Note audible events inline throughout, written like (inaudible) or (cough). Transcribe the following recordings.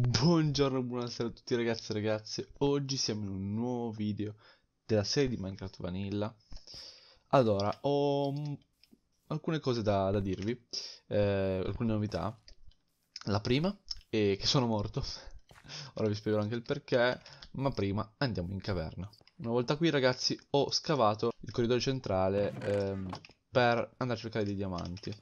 Buongiorno, buonasera a tutti ragazzi e ragazze, oggi siamo in un nuovo video della serie di Minecraft Vanilla Allora, ho mm, alcune cose da, da dirvi, eh, alcune novità La prima è che sono morto, (laughs) ora vi spiegherò anche il perché, ma prima andiamo in caverna Una volta qui ragazzi ho scavato il corridoio centrale eh, per andare a cercare dei diamanti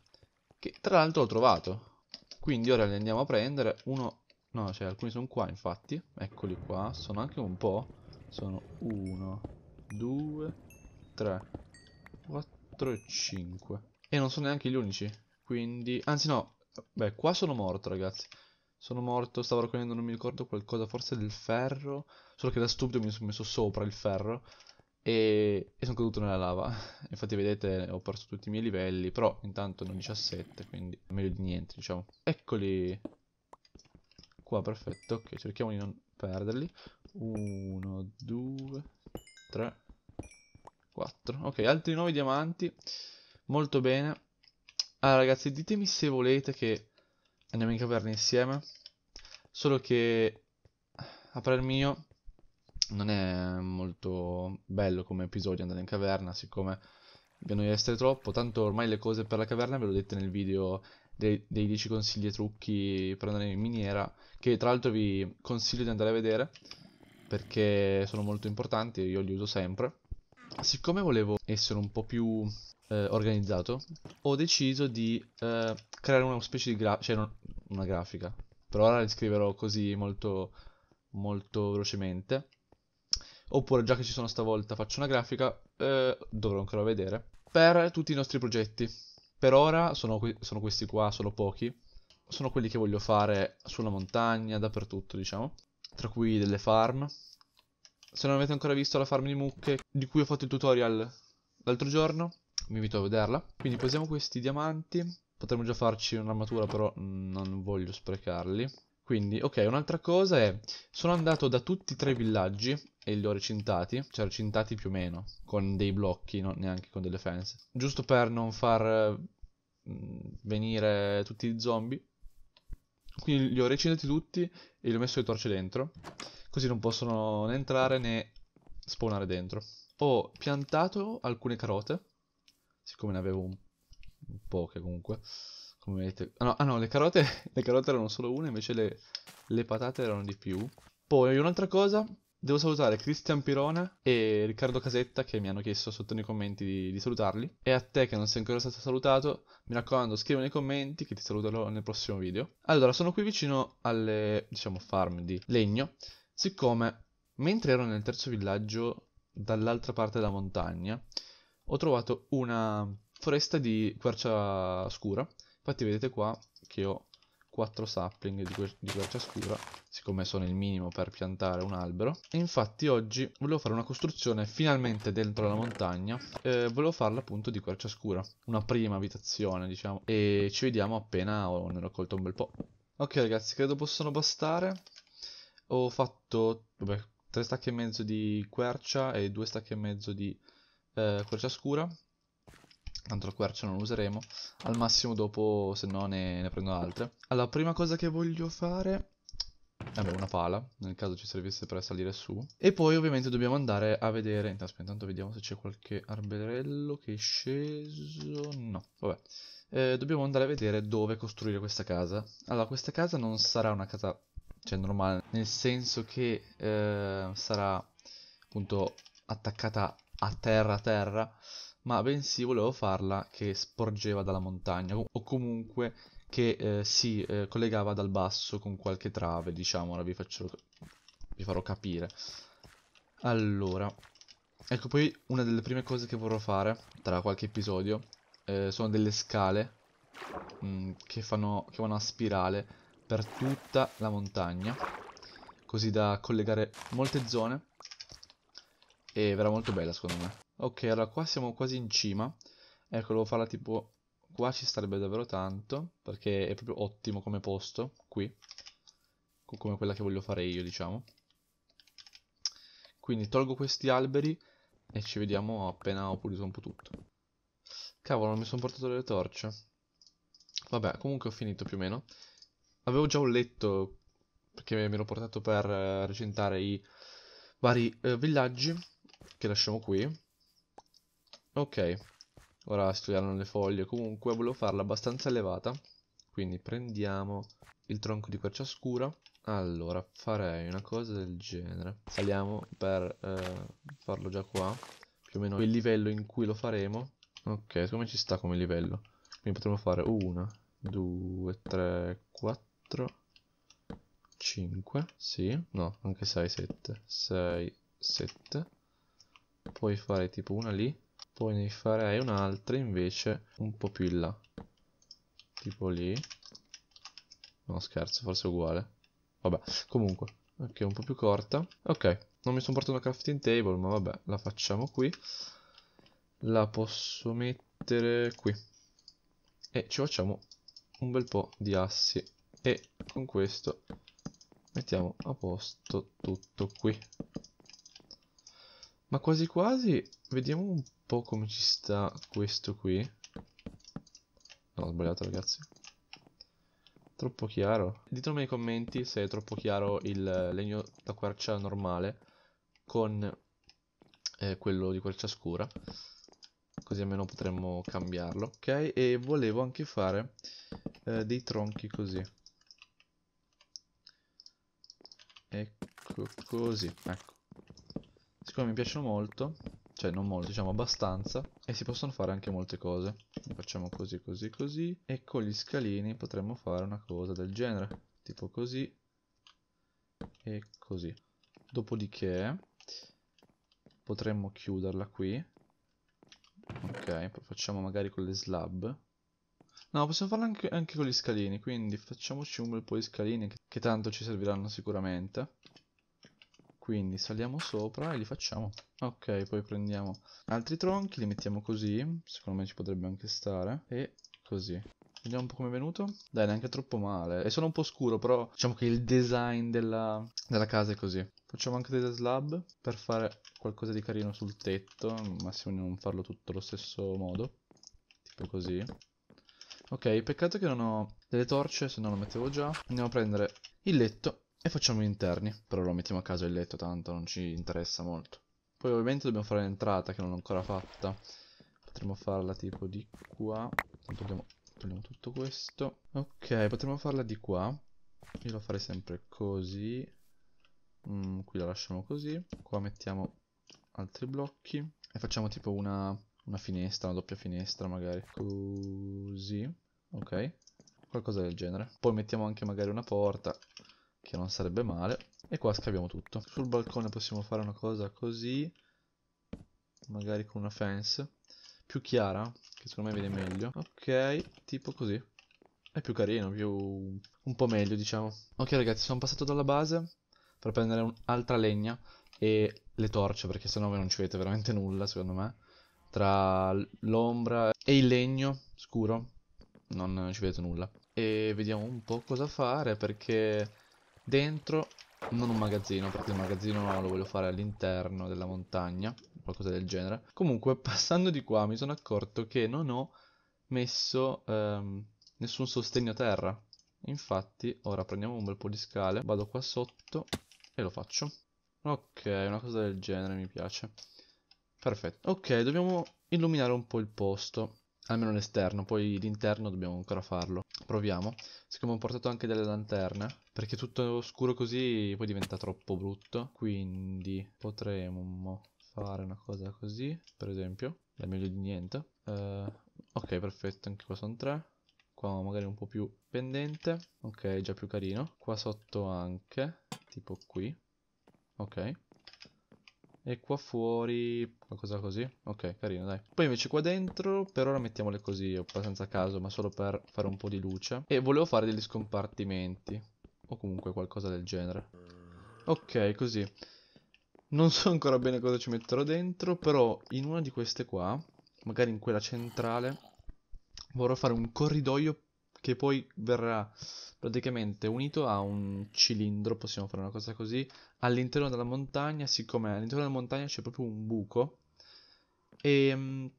Che tra l'altro ho trovato quindi ora li andiamo a prendere uno No, cioè alcuni sono qua infatti Eccoli qua, sono anche un po' Sono 1, 2, 3, 4 e 5 E non sono neanche gli unici Quindi, anzi no Beh, qua sono morto ragazzi Sono morto, stavo raccogliendo, non mi ricordo qualcosa Forse del ferro Solo che da stupido mi sono messo sopra il ferro e, e sono caduto nella lava (laughs) Infatti vedete ho perso tutti i miei livelli Però intanto ne ho 17 quindi meglio di niente diciamo Eccoli qua, perfetto. Ok, cerchiamo di non perderli. 1, 2, 3, 4. Ok, altri 9 diamanti. Molto bene. Allora, ah, ragazzi, ditemi se volete che andiamo in caverna insieme. Solo che, a parer mio, non è molto bello come episodio andare in caverna, siccome vi essere troppo. Tanto ormai le cose per la caverna ve le ho dette nel video dei, dei 10 consigli e trucchi per andare in miniera, che tra l'altro vi consiglio di andare a vedere perché sono molto importanti, io li uso sempre. Siccome volevo essere un po' più eh, organizzato, ho deciso di eh, creare una specie di grafica, cioè una grafica. Per ora li scriverò così molto, molto velocemente. Oppure già che ci sono stavolta faccio una grafica, eh, dovrò ancora vedere, per tutti i nostri progetti. Per ora sono, sono questi qua, solo pochi. Sono quelli che voglio fare sulla montagna, dappertutto, diciamo. Tra cui delle farm. Se non avete ancora visto la farm di mucche, di cui ho fatto il tutorial l'altro giorno, vi invito a vederla. Quindi posiamo questi diamanti. Potremmo già farci un'armatura, però non voglio sprecarli. Quindi, ok, un'altra cosa è, sono andato da tutti e tre i villaggi e li ho recintati, cioè recintati più o meno, con dei blocchi, non neanche con delle fence, giusto per non far eh, venire tutti i zombie. Quindi li ho recintati tutti e li ho messo le torce dentro, così non possono né entrare né spawnare dentro. Ho piantato alcune carote, siccome ne avevo un poche comunque, come vedete... Ah no, ah no le, carote, (laughs) le, carote, erano solo una, invece le, le patate erano di più. Poi un'altra cosa, Devo salutare Cristian Pirone e Riccardo Casetta che mi hanno chiesto sotto nei commenti di, di, salutarli. E a te che non sei ancora stato salutato, mi raccomando scrivi nei commenti che ti saluterò nel prossimo video. Allora, sono qui vicino alle, diciamo, farm di legno. Siccome, mentre ero nel terzo villaggio, dall'altra parte della montagna, ho trovato una foresta di quercia scura Infatti vedete qua che ho 4 sapling di, que di quercia scura, siccome sono il minimo per piantare un albero. E infatti oggi volevo fare una costruzione finalmente dentro la montagna, eh, volevo farla appunto di quercia scura, una prima abitazione diciamo, e ci vediamo appena ho ne ho colto un bel po'. Ok ragazzi, credo possano bastare, ho fatto 3 stacchi e mezzo di quercia e 2 stacchi e mezzo di eh, quercia scura, tanto il quercio non lo useremo, al massimo dopo se no ne, ne prendo altre. Allora, prima cosa che voglio fare Vabbè, eh, una pala, nel caso ci servisse per salire su. E poi ovviamente dobbiamo andare a vedere... Aspetta, intanto vediamo se c'è qualche arberello che è sceso... No, vabbè. Eh, dobbiamo andare a vedere dove costruire questa casa. Allora, questa casa non sarà una casa, cioè, normale, nel senso che eh, sarà appunto attaccata a terra a terra ma bensì volevo farla che sporgeva dalla montagna o comunque che eh, si eh, collegava dal basso con qualche trave, diciamo, ora vi, faccio, vi farò capire. Allora, ecco poi una delle prime cose che vorrò fare tra qualche episodio eh, sono delle scale mh, mm, che, fanno, che vanno a spirale per tutta la montagna, così da collegare molte zone e verrà molto bella secondo me. Ok, allora qua siamo quasi in cima. Ecco, devo farla tipo... Qua ci starebbe davvero tanto, perché è proprio ottimo come posto, qui. Come quella che voglio fare io, diciamo. Quindi tolgo questi alberi e ci vediamo appena ho pulito un po' tutto. Cavolo, non mi sono portato le torce. Vabbè, comunque ho finito più o meno. Avevo già un letto, perché me l'ho portato per eh, recintare i vari eh, villaggi, che lasciamo qui Ok, ora studiarono le foglie. Comunque volevo farla abbastanza elevata. Quindi prendiamo il tronco di quercia scura. Allora, farei una cosa del genere. Saliamo per eh, farlo già qua. Più o meno il livello in cui lo faremo. Ok, come ci sta come livello? Quindi potremmo fare una, due, tre, quattro, cinque. Sì, no, anche sei, sette. Sei, sette. Puoi fare tipo una lì poi ne farei un'altra invece un po' più in là tipo lì no scherzo forse è uguale vabbè comunque ok un po' più corta ok non mi sono portato una crafting table ma vabbè la facciamo qui la posso mettere qui e ci facciamo un bel po' di assi e con questo mettiamo a posto tutto qui ma quasi quasi vediamo un po' po' come ci sta questo qui. No, ho sbagliato ragazzi. Troppo chiaro. Ditemi nei commenti se è troppo chiaro il legno da quercia normale con eh, quello di quercia scura. Così almeno potremmo cambiarlo, ok? E volevo anche fare eh, dei tronchi così. Ecco così, ecco. Siccome mi piacciono molto, cioè non molto, diciamo abbastanza e si possono fare anche molte cose. Facciamo così, così, così e con gli scalini potremmo fare una cosa del genere, tipo così e così. Dopodiché potremmo chiuderla qui. Ok, facciamo magari con le slab. No, possiamo farlo anche, anche con gli scalini, quindi facciamoci un bel po' di scalini che tanto ci serviranno sicuramente quindi saliamo sopra e li facciamo ok poi prendiamo altri tronchi li mettiamo così secondo me ci potrebbe anche stare e così Vediamo un po' come è venuto. Dai, neanche troppo male. È solo un po' scuro, però diciamo che il design della, della casa è così. Facciamo anche delle slab per fare qualcosa di carino sul tetto. Al massimo non farlo tutto allo stesso modo. Tipo così. Ok, peccato che non ho delle torce, se no lo mettevo già. Andiamo a prendere il letto e facciamo gli interni, però lo mettiamo a caso il letto, tanto non ci interessa molto. Poi ovviamente dobbiamo fare l'entrata, che non l'ho ancora fatta. Potremmo farla tipo di qua. Togliamo, togliamo tutto questo. Ok, potremmo farla di qua. Io la farei sempre così. Mm, qui la lasciamo così. Qua mettiamo altri blocchi. E facciamo tipo una, una finestra, una doppia finestra magari. Così. Ok. Qualcosa del genere. Poi mettiamo anche magari una porta che non sarebbe male. E qua scaviamo tutto. Sul balcone possiamo fare una cosa così, magari con una fence più chiara, che secondo me vede meglio. Ok, tipo così. È più carino, più... un po' meglio, diciamo. Ok ragazzi, sono passato dalla base per prendere un'altra legna e le torce, perché sennò non ci vedete veramente nulla, secondo me. Tra l'ombra e il legno scuro non ci vedete nulla. E vediamo un po' cosa fare, perché dentro non un magazzino perché il magazzino lo voglio fare all'interno della montagna qualcosa del genere comunque (laughs) passando di qua mi sono accorto che non ho messo ehm, nessun sostegno terra infatti ora prendiamo un bel po' di scale vado qua sotto e lo faccio ok una cosa del genere mi piace perfetto ok dobbiamo illuminare un po' il posto almeno l'esterno, poi l'interno dobbiamo ancora farlo. Proviamo. Siccome ho portato anche delle lanterne, perché tutto scuro così poi diventa troppo brutto, quindi potremmo fare una cosa così, per esempio, è meglio di niente. Uh, ok, perfetto, anche qua sono tre. Qua magari un po' più pendente, ok, già più carino. Qua sotto anche, tipo qui. Ok. E qua fuori qualcosa così. Ok, carino, dai. Poi invece qua dentro, per ora mettiamole così, abbastanza a caso, ma solo per fare un po' di luce. E volevo fare degli scompartimenti. O comunque qualcosa del genere. Ok, così. Non so ancora bene cosa ci metterò dentro, però in una di queste qua, magari in quella centrale, vorrò fare un corridoio che poi verrà praticamente unito a un cilindro, possiamo fare una cosa così, all'interno della montagna, siccome all'interno della montagna c'è proprio un buco, e ehm,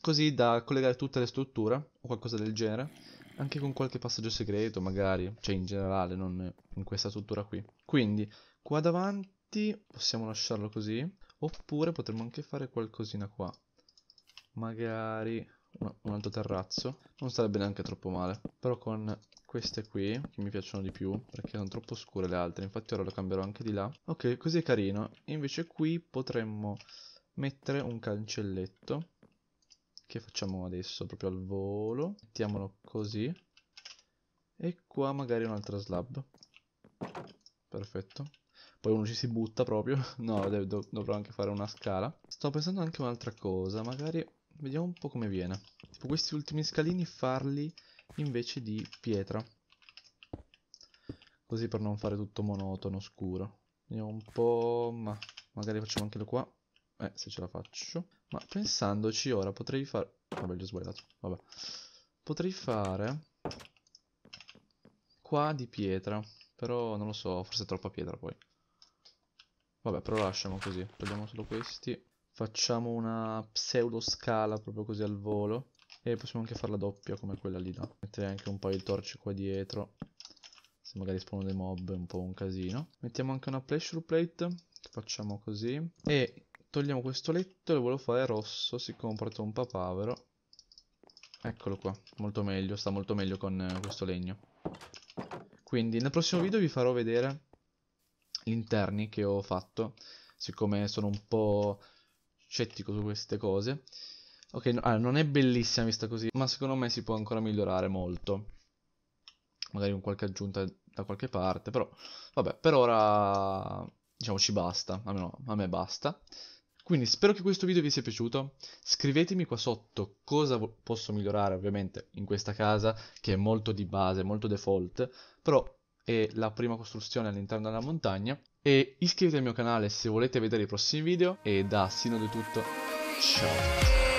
così da collegare tutte le strutture o qualcosa del genere, anche con qualche passaggio segreto magari, cioè in generale, non in questa struttura qui. Quindi qua davanti possiamo lasciarlo così, oppure potremmo anche fare qualcosina qua, magari un altro terrazzo, non sarebbe neanche troppo male, però con queste qui, che mi piacciono di più, perché sono troppo scure le altre, infatti ora lo cambierò anche di là. Ok, così è carino. Invece qui potremmo mettere un cancelletto, che facciamo adesso proprio al volo. Mettiamolo così. E qua magari un'altra slab. Perfetto. Poi uno ci si butta proprio. (laughs) No, dov dovrò anche fare una scala. Sto pensando anche un'altra cosa, magari... Vediamo un po' come viene. Tipo questi ultimi scalini farli invece di pietra così per non fare tutto monotono scuro vediamo un po' ma magari facciamo anche lo qua eh se ce la faccio ma pensandoci ora potrei fare vabbè gli ho sbagliato vabbè potrei fare qua di pietra però non lo so forse è troppa pietra poi vabbè però lasciamo così togliamo solo questi facciamo una pseudo scala proprio così al volo e possiamo anche farla doppia come quella lì là. Mettere anche un paio di torce qua dietro. Se magari spawnano dei mob è un po' un casino. Mettiamo anche una pressure plate. Facciamo così. E togliamo questo letto. Lo volevo fare rosso. Si comporta un papavero. Eccolo qua. Molto meglio. Sta molto meglio con eh, questo legno. Quindi nel prossimo video vi farò vedere gli interni che ho fatto. Siccome sono un po' scettico su queste cose. Ok, no, ah, non è bellissima vista così, ma secondo me si può ancora migliorare molto. Magari con qualche aggiunta da qualche parte, però vabbè, per ora diciamo ci basta, almeno a me basta. Quindi spero che questo video vi sia piaciuto, scrivetemi qua sotto cosa posso migliorare ovviamente in questa casa che è molto di base, molto default, però è la prima costruzione all'interno della montagna e iscrivetevi al mio canale se volete vedere i prossimi video e da Sino di tutto, ciao!